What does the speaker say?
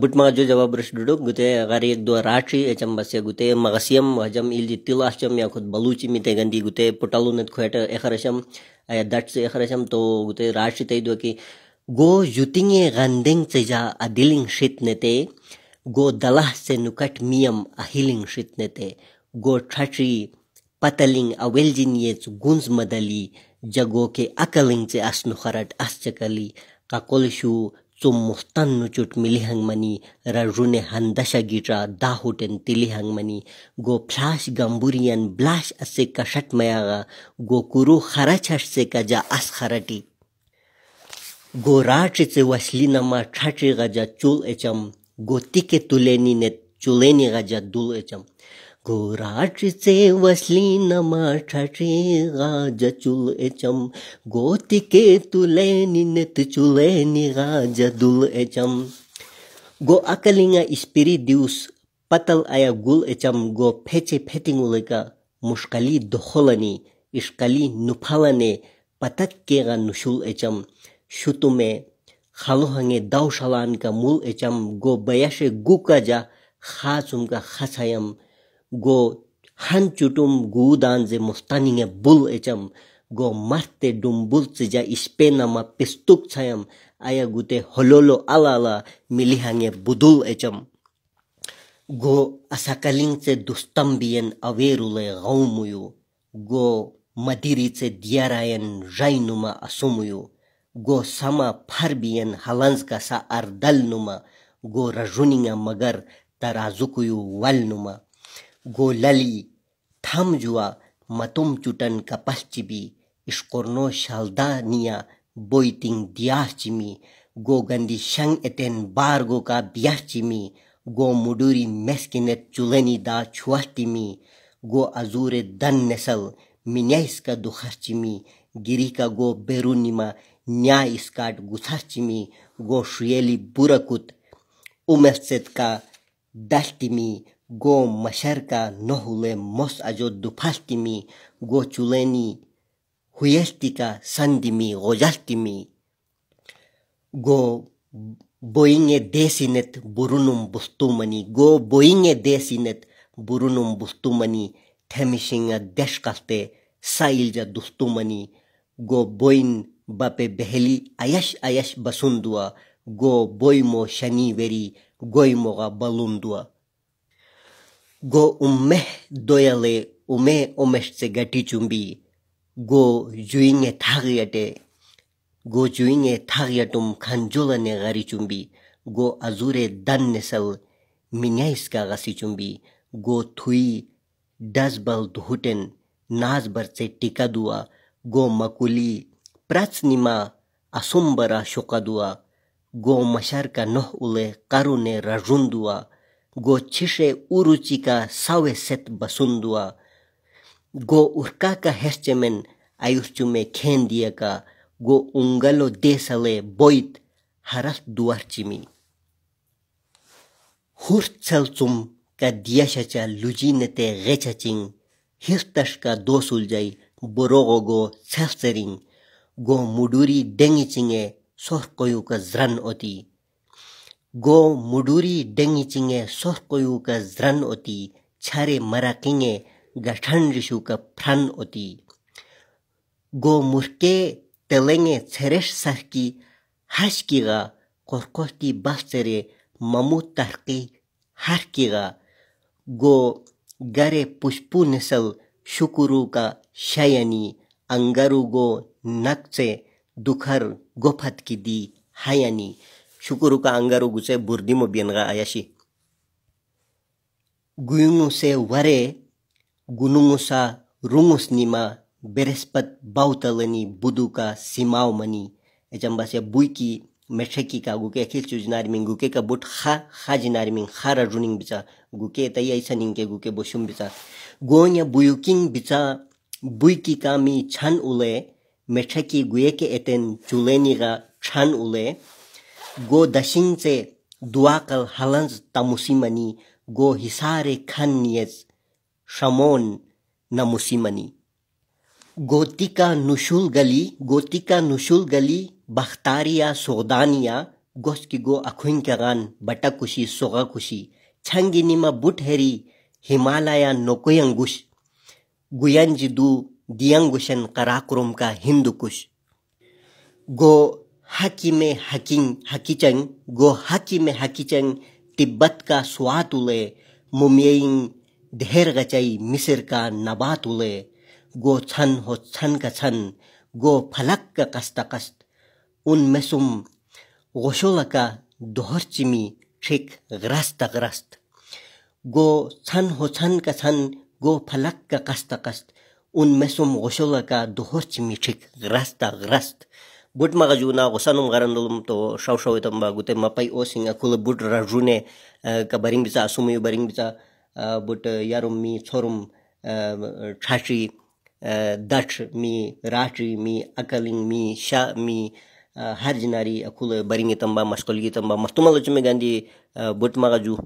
ಬುಟ್ಮಗಜು ಬ್ರಷ್ ಡುಡು ಗುತೆ ಗರಿಯಗ್ದು ರಾಟ್ರಿ ಎಚಂ ಬಸ್ಯ ಗುತೆ ಮಗಸ್ಯಂ ಹಜಂ ಇಲ್ಲಿ ತಿಲಾಶ್ಚಂ ಯಾಕುತ್ ಬಲೂಚಿ ಮಿತೆ ಗಂದಿ ಗುತೆ ಪುಟಲು ನತ್ ಖೋಯಟ ಎಖರಶಂ ದಟ್ಸ್ ಎಖರಶಂ ತೋ ಗುತೆ ರಾಟ್ರಿ ತೈದು ಕಿ ಗೋ ಜುತಿಂಗೆ ಗಂದೆಂಗ್ ಚೈಜಾ ಅದಿಲಿಂಗ್ ಶಿತ್ ನೆತೆ ಗೋ ದಲಹ ಸೆ ನುಕಟ್ ಮಿಯಂ ಅಹಿಲಿಂಗ್ ಶಿತ್ ನೆತೆ ಗೋ ಠಟ್ರಿ ಪತಲಿಂಗ್ ಅವೆಲ್ಜಿನ್ ಯೇಚ್ ಗುಂಜ್ ಮದಲಿ ಜಗೋ ಕೆ ಅಕಲಿಂಗ್ ಚೆ ಅಸ್ನು ಖರಟ್ ಅಸ್ಚಕಲಿ ಕಕೊಲಿಶು tsummuhtannu chut milihangmani rarune handasha gitra dahoten tilihangmani go phlash gamburian blash ase kashat mayaga go kuru kharachash se kaja as kharati go rache se waslina ma chache gaja chul echam go tike tuleni net chuleni gaja dul echam गोराटीचे वसली नमाठाचे गाज चुल एचम गोतिके तुले निनेत चुले निगाज दुल एचम गो अकलिंगा इस्पिरी दिवस पतल आया गुल एचम गो फेचे फेतिंगुलेका मुश्कली दोहलनी इश्कली नुफालने पतक केगा नुशुल एचम शुतुमे खालो हंगे का मूल एचम गो बयाशे गुका जा खा चुमका खासायम go hanchutum gudan ze mustaninge bul echam go marte dumbul ja ispena ma pistuk chayam aya gute hololo alala milihange budul echam go asakaling se dustambien averule gaumuyu go madiri se diarayen jainuma asumuyu go sama pharbien halanska sa ardalnuma go rajuninga magar tarazukuyu walnuma गोलली थम जुआ मतुम चुटन कपह चिबी इश्कोर्नो शालदा निया बोइतिंग दिया चिमी गो गंदी शंग एतेन बार गो का ब्याह चिमी गो मुडूरी मेस्किने चुलनी दा छुआ तिमी गो अजूर दन नसल मिन्याइस का दुखर चिमी गिरी का गो बेरूनिमा न्याय इसकाट गुथा चिमी गो शुयेली बुरकुत उमस्तित का दल तिमी go masharka nohule mos ayo dupastimi go chuleni huyestika sandimi goyastimi go boinge desinet burunum bustumani go boinge desinet burunum bustumani themishinga deshkaste sailja dustumani go boin bape beheli ayash ayash basundua go boimo shaniveri goimoga balundua Go ummeh doyale ume omeshse gatichumbi. Go juinge thariate. Go juinge thariatum khanjulane garichumbi. Go azure dan nesal minyaiska gasichumbi. Go thui dasbal dhuten nazbar se tikadua. Go makuli pratsnima asumbara shokadua. Go mashar ka noh ule karune rajundua. go chishe uruchi ka sawe set basundua go urka ka heschemen ayurchume khendia ka go ungalo desale boit haras duarchimi hur chalchum ka diasha cha lujine te gechaching hirtash ka dosul jai borogo go chasterin go muduri dengichinge sor koyu ka zran oti go muduri dengi chinge soh koyu ka zran oti chare marakinge gathan rishu ka phran oti go murke telenge cheresh sarki ki hash ki ga korkosti bas mamu tarki har ki ga go gare pushpu nisal shukuru ka shayani angaru go nakche dukhar gophat ki di hayani shukuruka angarugu se burdimo bienga ayashi. Guyungu se ware gunungu sa rungus nima berespat bautalani buduka simao mani ejamba se buiki metreki ka guke khil chujnari ming guke ka but kha kha jinari ming khara runing bicha guke tai aisa ning ke guke boshum bicha gonya buyuking bicha buiki ka mi chan ule metreki guye ke eten chuleni ga chan ule go go दुआ कल duakal तमुसीमनी गो go खन khanyez shamon namusimani गोतिका नुशुल गली गोतिका नुशुल गली बख्तारिया सोदानिया गोश की गो अखुन कगान बटा खुशी सोगा कुशी छंगी निमा बुट हेरी हिमालया नोकोयंगुश गुयंज दू दियंगुशन कराक्रोम का हिंदुकुश गो हकीमे हकिंग हकीचंग गो हकीमे हकीचंग तिब्बत का स्वाद उले मुमयिंग ढेर गचई मिसर का नबात उले गो छन हो छन का छन गो फलक का कस्त कस्त उन मैसुम गोशोल का दोहर चिमी ठिक ग्रस्त ग्रस्त गो छन हो छन का छन गो फलक का कस्त कस्त उन मैसुम गोशोल का दोहर चिमी ठिक ग्रस्त ग्रस्त बुट मगा जुना गो सनम गरन दलम तो शाव शाव तम बा गुते मपई ओ सिंग कुल बुट र जुने क बरिंग बिचा सुमय बरिंग बिचा बुट यारुम मी छोरुम छाची दच मी राची मी अकलिंग मी शा मी हर जनारी अकुल बरिंग तम बा मस्कुल